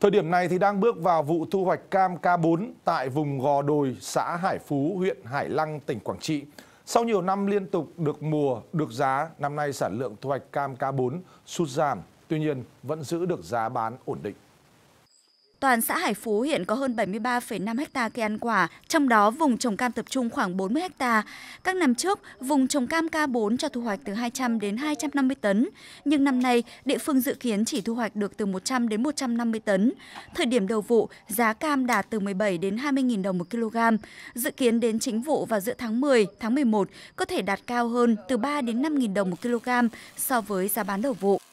Thời điểm này thì đang bước vào vụ thu hoạch cam K4 tại vùng Gò Đồi, xã Hải Phú, huyện Hải Lăng, tỉnh Quảng Trị. Sau nhiều năm liên tục được mùa, được giá, năm nay sản lượng thu hoạch cam K4 sụt giảm, tuy nhiên vẫn giữ được giá bán ổn định. Toàn xã Hải Phú hiện có hơn 73,5 ha cây ăn quả, trong đó vùng trồng cam tập trung khoảng 40 ha. Các năm trước, vùng trồng cam K4 cho thu hoạch từ 200 đến 250 tấn, nhưng năm nay địa phương dự kiến chỉ thu hoạch được từ 100 đến 150 tấn. Thời điểm đầu vụ, giá cam đạt từ 17 đến 20.000 đồng một kg. Dự kiến đến chính vụ vào giữa tháng 10, tháng 11 có thể đạt cao hơn từ 3 đến 5.000 đồng một kg so với giá bán đầu vụ.